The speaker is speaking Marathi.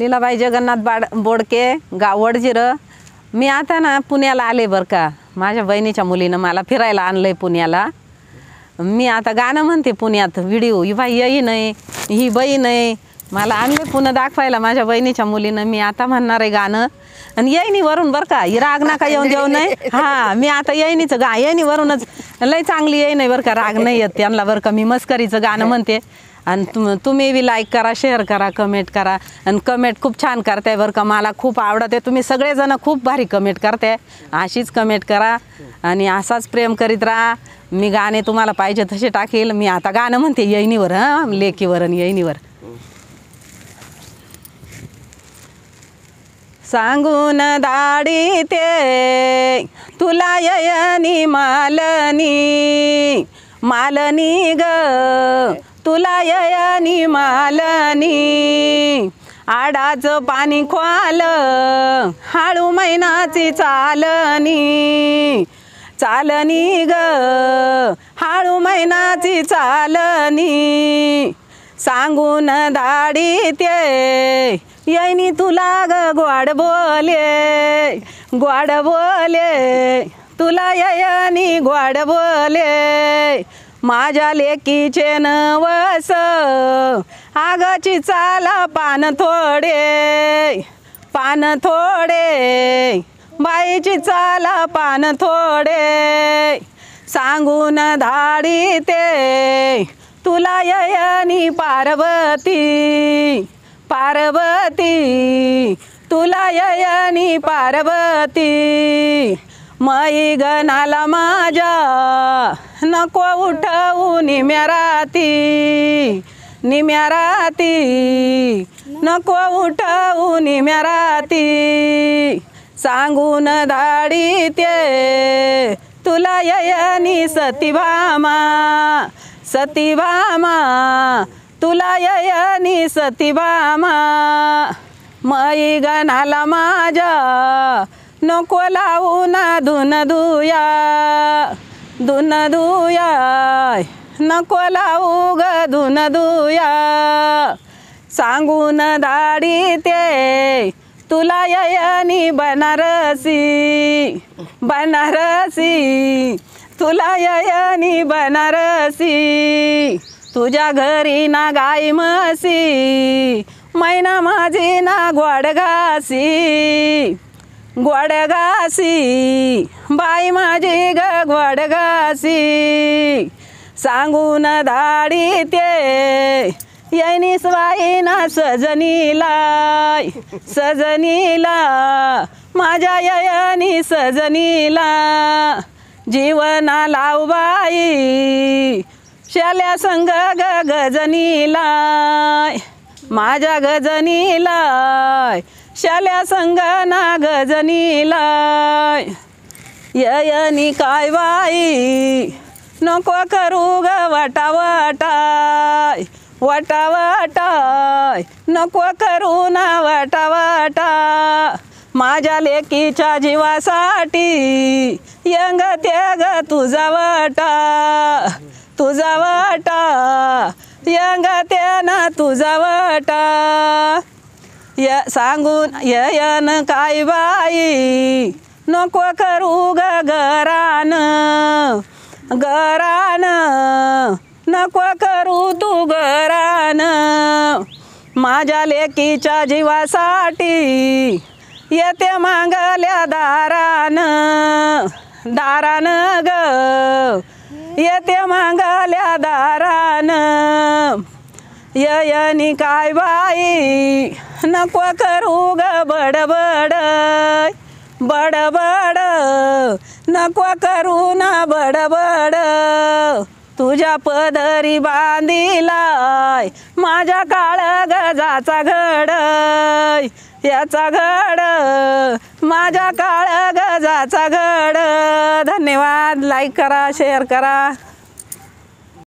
लीलाबाई जगन्नाथ बाड बोडके गावड जिर मी आता ना पुण्याला आले बरं का माझ्या बहिणीच्या मुलीनं मला फिरायला आणलं आहे पुण्याला मी आता गाणं म्हणते पुण्यात व्हिडिओ ही बाई येई नाही ही बहीण आहे मला आणले पुन्हा दाखवायला माझ्या बहिणीच्या मुलीनं मी आता म्हणणार आहे गाणं आणि येईनी वरून बरं का ही राग नका येऊन देऊ नाही हा मी आता येईनीच गा येईनी वरूनच लय चांगली येई नाही बरं का राग नाही येत त्यांना बरं का मी मस्करीचं गाणं म्हणते आणि तुम तुम्ही बी लाईक करा शेअर करा कमेंट करा आणि कमेंट खूप छान करताय बरं का मला खूप आवडते तुम्ही सगळेजणं खूप भारी कमेंट करताय अशीच कमेंट करा आणि असाच प्रेम करीत राहा मी गाणे तुम्हाला पाहिजे तसे टाकेल मी आता गाणं म्हणते येईनीवर हां लेकीवर आणि येईनीवर सांगून दाडी ते तुला ययनी मालनी मालनी ग तुला ययनी मालनी आडाचं पाणी ख्वाल हाळू मैनाची चालनी चालनी ग हाळू मैनाची चालनी सांगून दाडी ते येईनी तुला ग गोड बोले गोड बोले तुला ययनी गोड बोले माझ्या लेकीचे नवस आगाची चाला पान थोडे पान थोडे बाईची चाला पान थोडे सांगून धाडी ते तुला ययनी पार्वती पार्वती तुला ययनी पार्वती मई गणाला माझ्या नको उठवू निम्या राती निम्या राती नको उठवू निम्या राती सांगून धाडी ते तुला ययनी सतीभामा सतीवामा काययानी सतीबामा मई गणाला माझा नको लावू ना धुन धुया धुन धुया नको लावू ग धुन धुया सांगून दाडी ते तुला ययनी बनारसी बनारसी तुला ययनी बनारसी तुझ्या घरी ना गाय म्हसी मैना माझी ना गोडगासी गोडगासी बाई माझी ग गोडगासी सांगून धाडी ते येणी स्वाई ना सजनीला सजनीला माझ्या ययनी सजनीला जीवना लावबाई शाल्या संग ग गजनीलाय माझ्या गजनीलाय शाल्या संग ना गजनीलाय ययनी काय बाई नको करू ग वाटा वाटाय नको करू ना वाटा माझ्या लेकीच्या जीवासाठी यंग त्याग ग तुझा वाटा तुझा वाटा यंगात्याना तुझा वाटा य सांगून यन काय बाई नको करू गरान घरान नको करू तू गरान माझ्या लेकीच्या जीवासाठी येते मागल्या दारान दारान ग येते मांगल्या दारान ययनी काय बाई नको करू ग बडबड बडबड नको करू ना बडबड तुझ्या पदरी बांधिलाय माझ्या काळ गजाचा घड याचा घड माझ्या काळ गजाचा घड धन्यवाद लाईक करा शेअर करा